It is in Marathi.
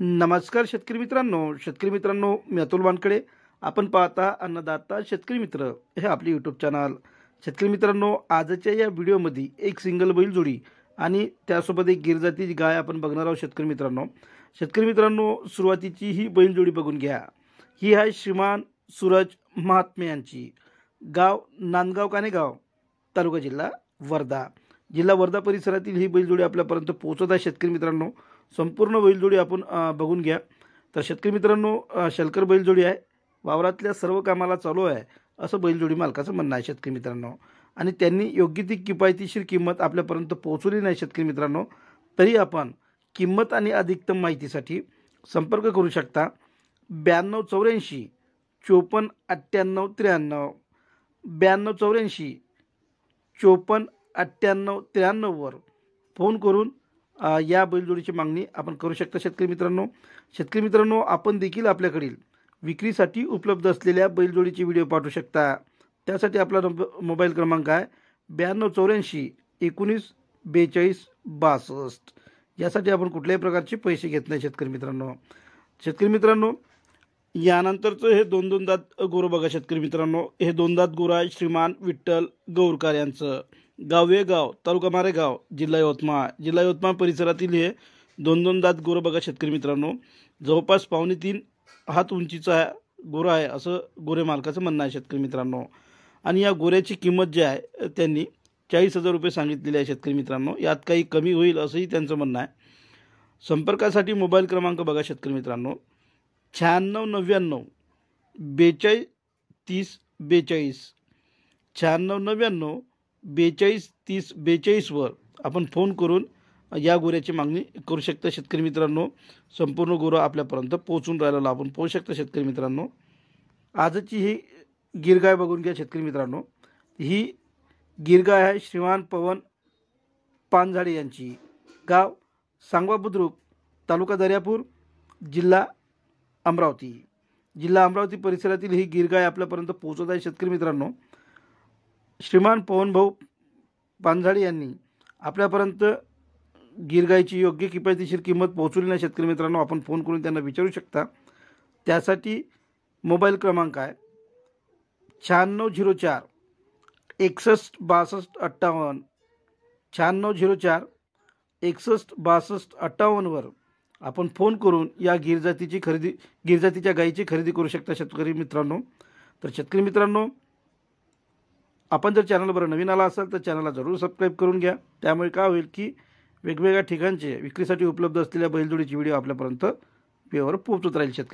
नमस्कार शेतकरी मित्रांनो शेतकरी मित्रांनो मी अतुल वानकडे आपण पाहता अन्नदाता शेतकरी मित्र हे आपले यूट्यूब चॅनल शेतकरी मित्रांनो आजच्या या व्हिडिओमध्ये एक सिंगल बैल जोडी आणि त्यासोबत एक गिरजातीची गाय आपण बघणार आहोत शेतकरी मित्रांनो शेतकरी मित्रांनो सुरुवातीची ही बैल जोडी बघून घ्या ही आहे श्रीमान सूरज महात्मे यांची गाव नांदगाव कानेगाव तालुका जिल्हा वर्धा जिल्हा वर्धा परिसरातील ही बैलजोडी आपल्यापर्यंत पोहोचत आहे शेतकरी मित्रांनो संपूर्ण बैलजोडी आपण बघून घ्या तर शेतकरी मित्रांनो शलकर बैलजोडी आहे वावरातल्या सर्व कामाला चालू आहे असं बैलजोडी मालकाचं म्हणणं आहे शेतकरी मित्रांनो आणि त्यांनी योग्य ती किफायतीशीर किंमत आपल्यापर्यंत पोहोचवली नाही शेतकरी मित्रांनो तरी आपण किंमत आणि अधिकतम माहितीसाठी संपर्क करू शकता ब्याण्णव चौऱ्याऐंशी चोपन्न अठ्ठ्याण्णव त्र्याण्णव ब्याण्णव चौऱ्याऐंशी चोपन्न अठ्ठ्याण्णव त्र्याण्णववर फोन करून या बैलजोडीची मागणी आपण करू शकता शेतकरी मित्रांनो शेतकरी मित्रांनो आपण देखील आपल्याकडील विक्रीसाठी उपलब्ध असलेल्या बैलजोडीचे व्हिडिओ पाठवू शकता त्यासाठी आपला मोबाईल क्रमांक आहे ब्याण्णव चौऱ्याऐंशी एकोणीस बेचाळीस बासष्ट यासाठी आपण कुठल्याही प्रकारचे पैसे घेत नाही शेतकरी मित्रांनो शेतकरी मित्रांनो यानंतरचं हे दोन दोन दात गोरं बघा शेतकरी मित्रांनो हे दोन दात आहे श्रीमान विठ्ठल गौरकार यांचं गावेगाव तालुका मारेगाव जिल्हा यवतमाळ जिल्हा यवतमाळ परिसरातील हे दोन दोन दात गोरं बघा शेतकरी मित्रांनो जवळपास पावणे तीन हात उंचीचा गोरा आहे असं गोरे मालकाचं म्हणणं आहे शेतकरी मित्रांनो आणि या गोऱ्याची किंमत जी आहे त्यांनी चाळीस हजार रुपये सांगितलेली आहे शेतकरी मित्रांनो यात काही कमी होईल असंही त्यांचं म्हणणं आहे संपर्कासाठी मोबाईल क्रमांक बघा शेतकरी मित्रांनो शहाण्णव नव्याण्णव बेचाळीस तीस बेचाळीस शहाण्णव नव्याण्णव बेचाळीस तीस बेचाळीसवर आपण फोन करून या गोऱ्याची मागणी करू शकता शेतकरी मित्रांनो संपूर्ण गोरं आपल्यापर्यंत पोहोचून राहिलेला आपण पोहू शकता शेतकरी मित्रांनो आजची ही गिरगाय बघून घ्या शेतकरी मित्रांनो ही गिरगाय आहे श्रीमान पवन पानझाडे यांची गाव सांगवा बुद्रुक तालुका दर्यापूर जिल्हा अमरावती जिल्हा अमरावती परिसरातील ही गिरगाय आपल्यापर्यंत पोहोचत आहे शेतकरी मित्रांनो श्रीमान पवनभाऊ पांझाडे यांनी आपल्यापर्यंत गिरगाईची योग्य किफायतीशीर किंमत पोहोचवली नाही शेतकरी मित्रांनो आपण फोन करून त्यांना विचारू शकता त्यासाठी मोबाईल क्रमांक आहे शहाण्णव झिरो चार एकसष्ट बासष्ट अठ्ठावन्न शहाण्णव झिरो चार एकसष्ट बासष्ट अठ्ठावन्नवर आपण फोन करून या गिरजातीची खरेदी गिरजातीच्या गायीची खरेदी करू शकता शेतकरी मित्रांनो तर शेतकरी मित्रांनो आपण जर चॅनलवर नवीन आला असाल तर चॅनलला जरूर सबस्क्राईब करून घ्या त्यामुळे काय होईल की वेगवेगळ्या ठिकाणचे विक्रीसाठी उपलब्ध असलेल्या बैलजोडीची व्हिडिओ आपल्यापर्यंत वेवर पोहोचत राहील शेतकरी